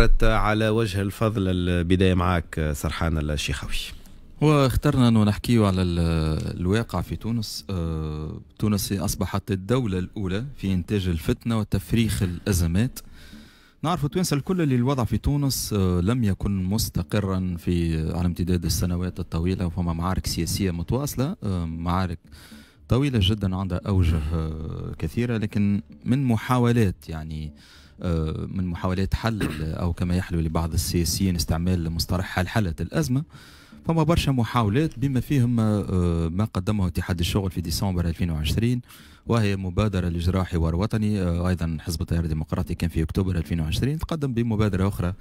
مرت على وجه الفضل البداية معك سرحان الشيخوي واخترنا انه نحكيه على الواقع في تونس أه تونس اصبحت الدوله الاولى في انتاج الفتنه وتفريخ الازمات نعرف التوانسه الكل اللي الوضع في تونس آه، لم يكن مستقرا في آه، على امتداد السنوات الطويله وفما معارك سياسيه متواصله آه، معارك طويله جدا عندها اوجه كثيره لكن من محاولات يعني آه، من محاولات حل أو كما يحلو لبعض السياسيين استعمال مصطلح حل حلت الأزمة فما برشا محاولات بما فيهم آه، آه، ما قدمه اتحاد الشغل في ديسمبر 2020 وهي مبادرة لإجراء حوار وطني آه، أيضا حزب التيار الديمقراطي كان في أكتوبر 2020 تقدم بمبادرة أخرى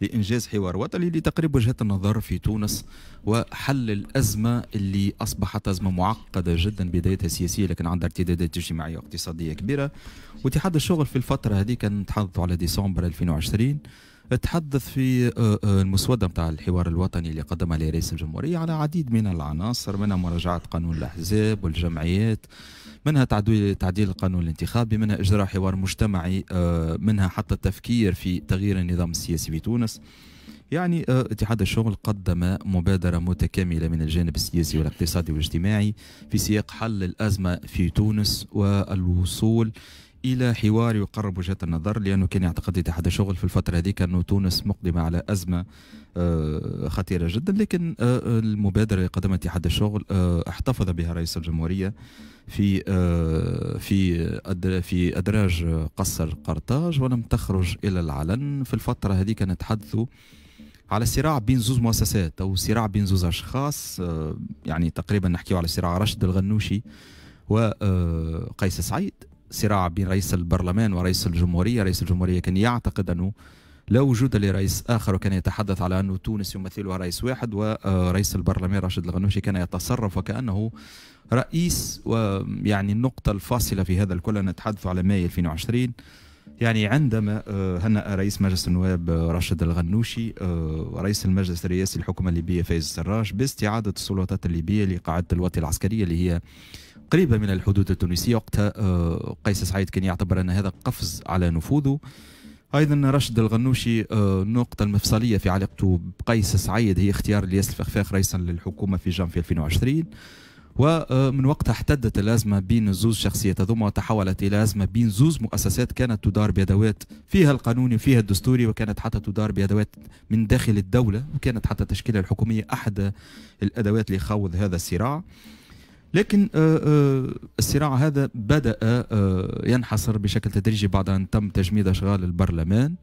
لإنجاز حوار وطني لتقريب وجهة النظر في تونس وحل الأزمة اللي أصبحت أزمة معقدة جدا بدايتها سياسية لكن عندها ارتدادات اجتماعية واقتصادية كبيرة واتحاد الشغل في الفترة هذه كان تحدث على ديسمبر 2020 تحدث في آه، آه، المسوده نتاع الحوار الوطني اللي قدمها لرئيس الجمهوريه على عديد من العناصر منها مراجعه قانون الاحزاب والجمعيات منها تعديل تعديل القانون الانتخابي منها اجراء حوار مجتمعي آه، منها حتى التفكير في تغيير النظام السياسي في تونس يعني اتحاد الشغل قدم مبادرة متكاملة من الجانب السياسي والاقتصادي والاجتماعي في سياق حل الأزمة في تونس والوصول الى حوار يقرب وجهه النظر لانه كان يعتقد اتحاد الشغل في الفتره هذيك انه تونس مقدمه على ازمه آه، خطيره جدا لكن آه، المبادره اللي قدمها اتحاد الشغل آه، احتفظ بها رئيس الجمهوريه في في في ادراج قصر قرطاج ولم تخرج الى العلن في الفتره هذيك نتحدثوا على صراع بين زوز مؤسسات او صراع بين زوز اشخاص يعني تقريبا نحكيو على صراع رشد الغنوشي وقيس سعيد صراع بين رئيس البرلمان ورئيس الجمهورية رئيس الجمهورية كان يعتقد أنه لا وجود لرئيس آخر وكان يتحدث على انه تونس يمثلها رئيس واحد ورئيس البرلمان راشد الغنوشي كان يتصرف وكأنه رئيس ويعني النقطة الفاصلة في هذا الكل نتحدث على ماي 2020 يعني عندما آه، هنأ رئيس مجلس النواب آه، راشد الغنوشي ورئيس آه، المجلس الرئاسي الحكومة الليبية فايز السراج باستعادة السلطات الليبية لقاعدة الوطي العسكرية اللي هي قريبه من الحدود التونسيه وقتها آه، قيس سعيد كان يعتبر ان هذا قفز على نفوذه ايضا رشد الغنوشي آه، النقطة المفصلية في علاقته بقيس سعيد هي اختيار الياس الفخفاخ رئيسا للحكومة في جانفي 2020 ومن آه، وقتها احتدت الازمه بين زوز شخصيات هذوما وتحولت الى ازمه بين زوز مؤسسات كانت تدار بادوات فيها القانوني وفيها الدستوري وكانت حتى تدار بادوات من داخل الدوله وكانت حتى التشكيله الحكوميه احد الادوات لخوض هذا الصراع. لكن آه، آه، الصراع هذا بدأ آه، ينحصر بشكل تدريجي بعد أن تم تجميد أشغال البرلمان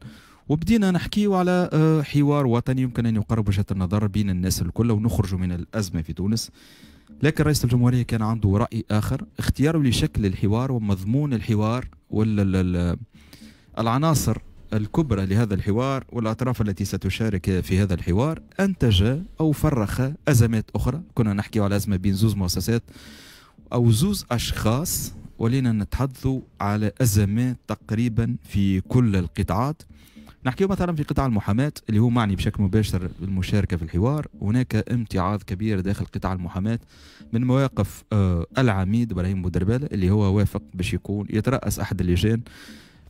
وبدينا نحكيو على حوار وطني يمكن أن يقرب وجهة النظر بين الناس الكل ونخرج من الأزمة في تونس لكن رئيس الجمهورية كان عنده رأي آخر اختياره لشكل الحوار ومضمون الحوار والعناصر الكبرى لهذا الحوار والأطراف التي ستشارك في هذا الحوار أنتج أو فرخ أزمات أخرى كنا نحكي على أزمة بين زوز مؤسسات أو زوز أشخاص ولينا نتحدث على أزمات تقريبا في كل القطاعات نحكي مثلا في قطاع المحاماة اللي هو معني بشكل مباشر بالمشاركة في الحوار هناك امتعاض كبير داخل قطاع المحاماة من مواقف آه، العميد إبراهيم بودربالة اللي هو وافق باش يكون يترأس أحد اللجان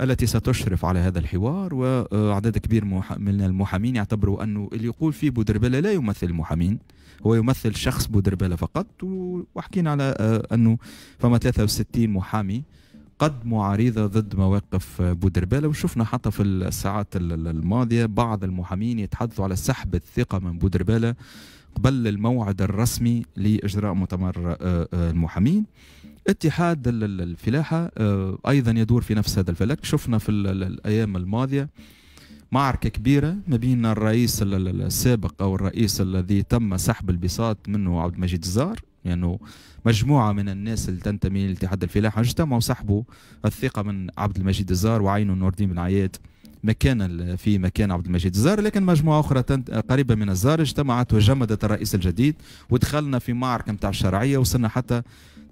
التي ستشرف على هذا الحوار وعدد كبير من المحامين يعتبروا أنه اللي يقول فيه بودربلة لا يمثل المحامين هو يمثل شخص بودربلة فقط وحكينا على آه، أنه فما 63 محامي قدموا عريضة ضد مواقف بودربالة وشفنا حتى في الساعات الماضية بعض المحامين يتحدثوا على سحب الثقة من بودربالة قبل الموعد الرسمي لاجراء مؤتمر آه، آه، المحامين اتحاد الفلاحه آه، ايضا يدور في نفس هذا الفلك شفنا في الايام الماضيه معركة كبيرة ما بين الرئيس السابق أو الرئيس الذي تم سحب البساط منه عبد المجيد الزار لأنه يعني مجموعة من الناس اللي تنتمي لاتحاد الفلاحة اجتمعوا سحبوا الثقة من عبد المجيد الزار وعينه نور الدين بن عياد مكانا في مكان عبد المجيد الزار لكن مجموعه اخرى قريبه من الزار اجتمعت وجمدت الرئيس الجديد ودخلنا في معركه نتاع الشرعيه وصلنا حتى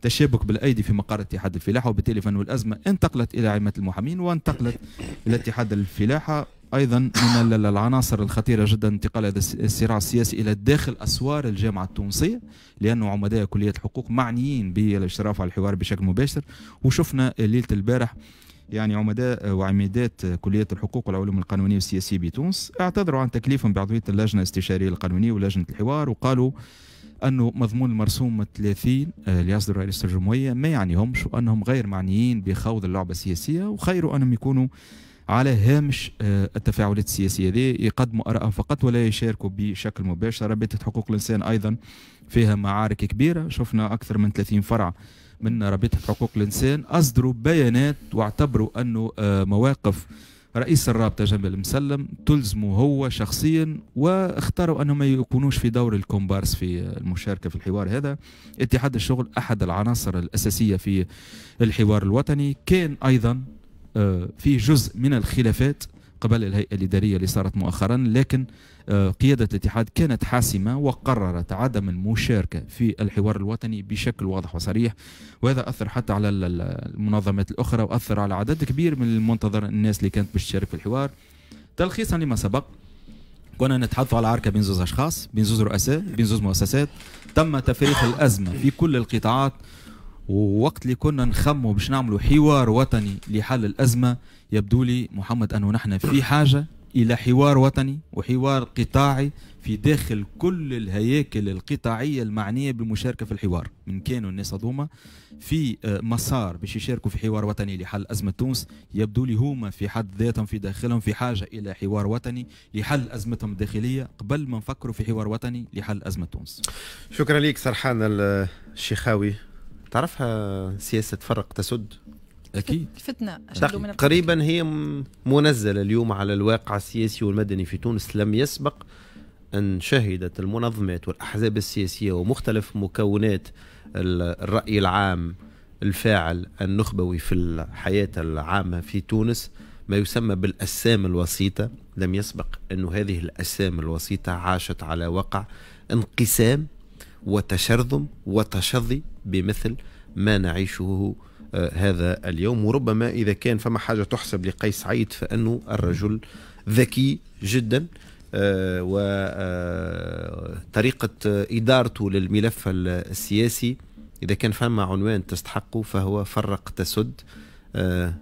تشابك بالايدي في مقر اتحاد الفلاحه وبالتالي فإن الازمه انتقلت الى عمه المحامين وانتقلت الى اتحاد الفلاحه ايضا من العناصر الخطيره جدا انتقال هذا الصراع السياسي الى داخل اسوار الجامعه التونسيه لانه عمداء كليه الحقوق معنيين بالاشراف على الحوار بشكل مباشر وشفنا ليله البارح يعني عمداء آه، وعميدات آه، كلية الحقوق والعلوم القانونية والسياسية بتونس اعتذروا عن تكليفهم بعضوية اللجنة الاستشارية القانونية ولجنة الحوار وقالوا أنه مضمون المرسوم 30 اللي آه، يصدر رئيس الجمهورية ما يعنيهمش وأنهم غير معنيين بخوض اللعبة السياسية وخير أنهم يكونوا على هامش التفاعلات السياسية دي يقدموا آراءهم فقط ولا يشاركوا بشكل مباشر ربيت حقوق الإنسان أيضا فيها معارك كبيرة شفنا أكثر من 30 فرع من رابطة حقوق الإنسان أصدروا بيانات واعتبروا أنه آه، مواقف رئيس الرابطة جمال مسلم تلزمه هو شخصيا واختاروا أنه ما يكونوش في دور الكومبارس في المشاركة في الحوار هذا اتحاد الشغل أحد العناصر الأساسية في الحوار الوطني كان أيضا آه، في جزء من الخلافات قبل الهيئة الإدارية اللي صارت مؤخرا لكن آه، قيادة الاتحاد كانت حاسمة وقررت عدم المشاركة في الحوار الوطني بشكل واضح وصريح وهذا أثر حتى على المنظمات الأخرى وأثر على عدد كبير من المنتظر الناس اللي كانت باش تشارك في الحوار تلخيصا لما سبق كنا نتحدث على عركة بين زوز أشخاص بين زوز رؤساء بين زوز مؤسسات تم تفريخ الأزمة في كل القطاعات ووقت اللي كنا نخموا باش نعملوا حوار وطني لحل الأزمة يبدو لي محمد أنه نحن في حاجة إلى حوار وطني وحوار قطاعي في داخل كل الهياكل القطاعية المعنية بالمشاركة في الحوار من كانوا الناس هذوما في آه، مسار باش يشاركوا في حوار وطني لحل أزمة تونس يبدو لي هما في حد ذاتهم في داخلهم في حاجة إلى حوار وطني لحل أزمتهم الداخلية قبل ما نفكروا في حوار وطني لحل أزمة تونس شكرا لك سرحان الشيخاوي تعرفها سياسة فرق تسد أكيد فتنة قريبا هي منزلة اليوم على الواقع السياسي والمدني في تونس لم يسبق أن شهدت المنظمات والأحزاب السياسية ومختلف مكونات الرأي العام الفاعل النخبوي في الحياة العامة في تونس ما يسمى بالأسام الوسيطة لم يسبق أن هذه الأسام الوسيطة عاشت على وقع انقسام وتشرذم وتشظي بمثل ما نعيشه آه، هذا اليوم وربما إذا كان فما حاجة تحسب لقيس عيد فأنه الرجل ذكي جدا آه، وطريقة آه، إدارته للملف السياسي إذا كان فما عنوان تستحقه فهو فرق تسد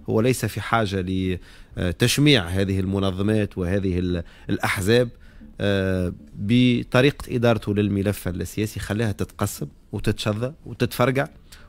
هو ليس في حاجة لتشميع هذه المنظمات وهذه الأحزاب آه، بطريقه ادارته للملف السياسي خلاها تتقسم وتتشظى وتتفرقع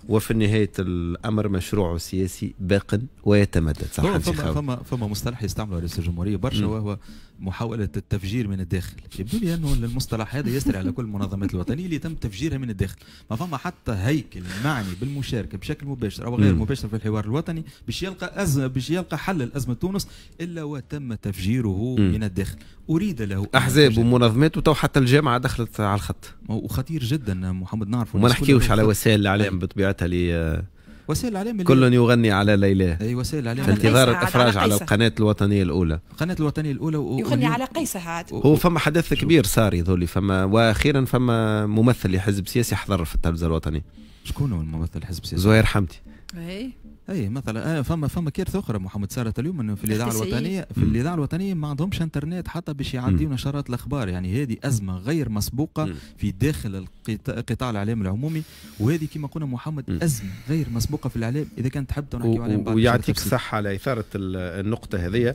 وفي نهايه الامر مشروعه السياسي باق ويتمدد صح نعم، فما, فما فما مصطلح يستعمله رئيس الجمهوريه برشا وهو محاولة التفجير من الداخل يبدو لي أنه المصطلح هذا يسري على كل المنظمات الوطنية اللي تم تفجيرها من الداخل ما فما حتى هيكل معني بالمشاركة بشكل مباشر أو غير مباشر في الحوار الوطني باش يلقى أزمة باش يلقى حل لأزمة تونس إلا وتم تفجيره من الداخل أريد له أحزاب ومنظمات وتو حتى الجامعة دخلت على الخط وخطير جدا محمد نعرفه وما نحكيوش على وسائل الإعلام بطبيعتها اللي آه، وسائل الاعلام كل يغني على ليلى اي وسائل الاعلام في انتظار الافراج على, على القناه الوطنيه الاولى القناه الوطنيه الاولى و... يغني و... على قيصر عاد هو فما حدث كبير صار يظهر فما واخيرا فما ممثل لحزب سياسي حضر في التلفزه الوطنيه شكون هو الممثل الحزب السياسي؟ زهير حمدي اي اي مثلا فما فما كارثه اخرى محمد صارت اليوم انه في الاذاعه الوطنيه في الاذاعه الوطنيه ما عندهمش انترنت حتى باش يعديوا نشرات الاخبار يعني هذه ازمه غير مسبوقه في داخل قطاع الاعلام العمومي وهذه كما قلنا محمد ازمه غير مسبوقه في الاعلام اذا كان تحب نحكيو عليها بعد ويعطيك الصحه على اثاره النقطه هذه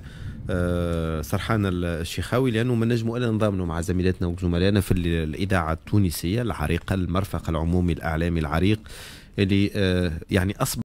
أه سرحان الشيخاوي لانه ما نجموا الا نضامنوا مع زميلاتنا وزملائنا في الاذاعه التونسيه العريقه المرفق العمومي الاعلامي العريق اللي آه، يعني اصبح